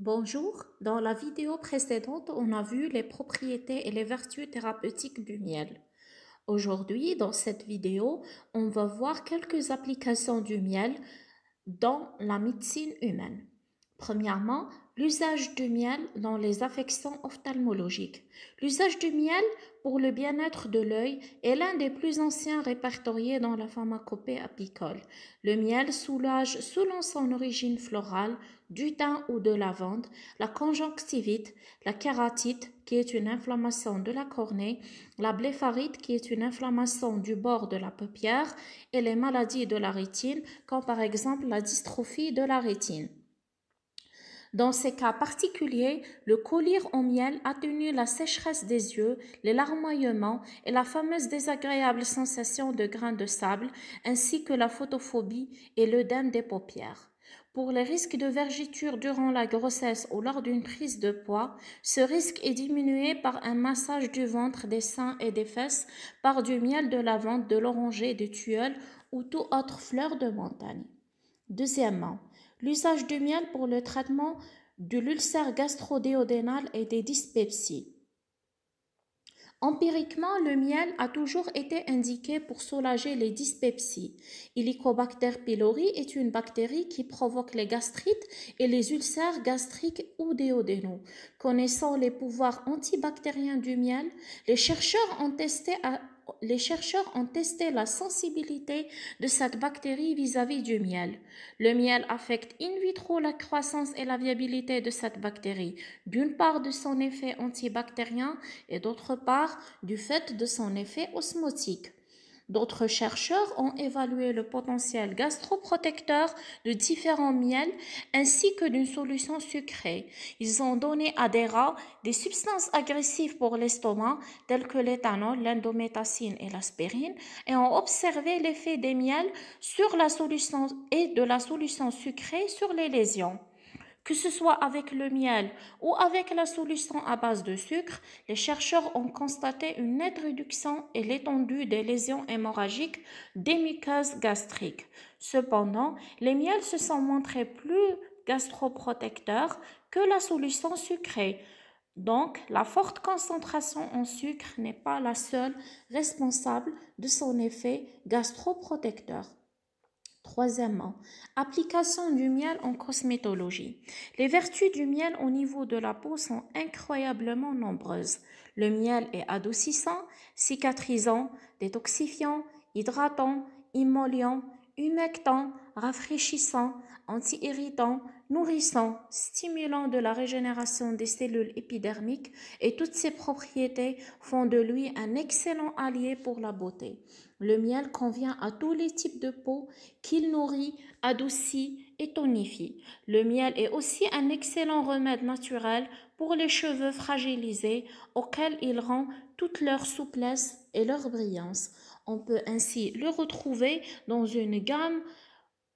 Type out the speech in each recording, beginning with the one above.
Bonjour, dans la vidéo précédente, on a vu les propriétés et les vertus thérapeutiques du miel. Aujourd'hui, dans cette vidéo, on va voir quelques applications du miel dans la médecine humaine. Premièrement, L'usage du miel dans les affections ophtalmologiques. L'usage du miel pour le bien-être de l'œil est l'un des plus anciens répertoriés dans la pharmacopée apicole. Le miel soulage, selon son origine florale, du thym ou de la lavande, la conjonctivite, la kératite, qui est une inflammation de la cornée, la blépharite, qui est une inflammation du bord de la paupière, et les maladies de la rétine, comme par exemple la dystrophie de la rétine. Dans ces cas particuliers, le collyre au miel a tenu la sécheresse des yeux, les larmoyements et la fameuse désagréable sensation de grains de sable, ainsi que la photophobie et l'œdème des paupières. Pour les risques de vergiture durant la grossesse ou lors d'une prise de poids, ce risque est diminué par un massage du ventre, des seins et des fesses, par du miel de lavande, de l'oranger, de tueul ou tout autre fleur de montagne. Deuxièmement, l'usage du miel pour le traitement de l'ulcère gastro gastro-déodénal et des dyspepsies. Empiriquement, le miel a toujours été indiqué pour soulager les dyspepsies. Helicobacter pylori est une bactérie qui provoque les gastrites et les ulcères gastriques ou déodénaux. Connaissant les pouvoirs antibactériens du miel, les chercheurs ont testé à les chercheurs ont testé la sensibilité de cette bactérie vis-à-vis du miel. Le miel affecte in vitro la croissance et la viabilité de cette bactérie, d'une part de son effet antibactérien et d'autre part du fait de son effet osmotique. D'autres chercheurs ont évalué le potentiel gastroprotecteur de différents miels ainsi que d'une solution sucrée. Ils ont donné à des rats des substances agressives pour l'estomac telles que l'éthanol, l'indométacine et l'aspirine et ont observé l'effet des miels sur la solution et de la solution sucrée sur les lésions que ce soit avec le miel ou avec la solution à base de sucre, les chercheurs ont constaté une nette réduction et l'étendue des lésions hémorragiques des muqueuses gastriques. Cependant, les miels se sont montrés plus gastroprotecteurs que la solution sucrée. Donc, la forte concentration en sucre n'est pas la seule responsable de son effet gastroprotecteur. Troisièmement, application du miel en cosmétologie. Les vertus du miel au niveau de la peau sont incroyablement nombreuses. Le miel est adoucissant, cicatrisant, détoxifiant, hydratant, immolliant, humectant, rafraîchissant, anti-irritant, nourrissant, stimulant de la régénération des cellules épidermiques et toutes ses propriétés font de lui un excellent allié pour la beauté. Le miel convient à tous les types de peau qu'il nourrit, adoucit et tonifie. Le miel est aussi un excellent remède naturel pour les cheveux fragilisés auxquels il rend toute leur souplesse et leur brillance. On peut ainsi le retrouver dans une gamme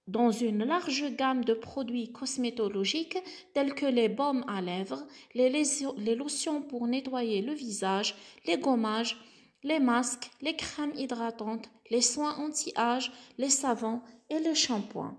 dans une large gamme de produits cosmétologiques tels que les baumes à lèvres, les, lotions pour nettoyer le visage, les gommages, les masques, les crèmes hydratantes, les soins anti-âge, les savons et les shampoings.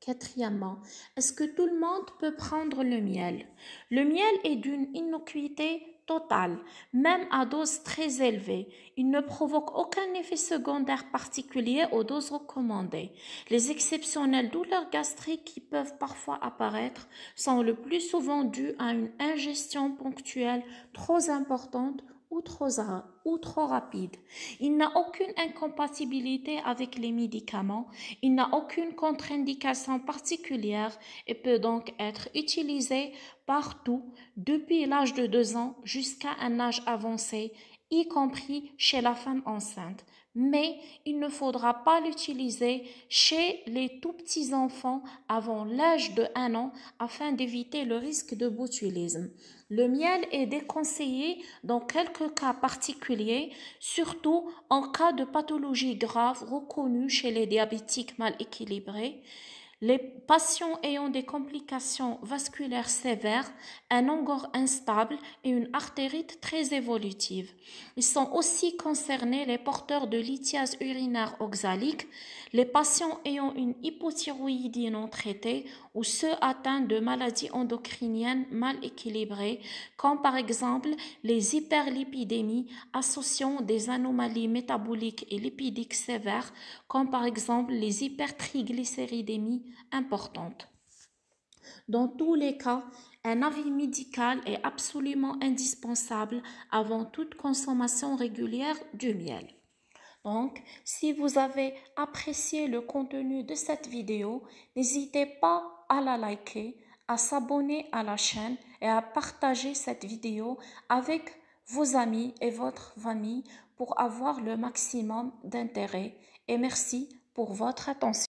Quatrièmement, est-ce que tout le monde peut prendre le miel Le miel est d'une innocuité Total. même à doses très élevées, Il ne provoque aucun effet secondaire particulier aux doses recommandées. Les exceptionnelles douleurs gastriques qui peuvent parfois apparaître sont le plus souvent dues à une ingestion ponctuelle trop importante ou trop, ou trop rapide. Il n'a aucune incompatibilité avec les médicaments, il n'a aucune contre-indication particulière et peut donc être utilisé partout depuis l'âge de 2 ans jusqu'à un âge avancé y compris chez la femme enceinte. Mais il ne faudra pas l'utiliser chez les tout petits enfants avant l'âge de 1 an afin d'éviter le risque de botulisme. Le miel est déconseillé dans quelques cas particuliers, surtout en cas de pathologie grave reconnue chez les diabétiques mal équilibrés les patients ayant des complications vasculaires sévères, un angor instable et une artérite très évolutive. Ils sont aussi concernés les porteurs de lithiase urinaire oxalique, les patients ayant une hypothyroïdie non traitée ou ceux atteints de maladies endocriniennes mal équilibrées, comme par exemple les hyperlipidémies associant des anomalies métaboliques et lipidiques sévères, comme par exemple les hypertriglycéridémies importantes. Dans tous les cas, un avis médical est absolument indispensable avant toute consommation régulière du miel. Donc, si vous avez apprécié le contenu de cette vidéo, n'hésitez pas à la liker, à s'abonner à la chaîne et à partager cette vidéo avec vos amis et votre famille pour avoir le maximum d'intérêt. Et merci pour votre attention.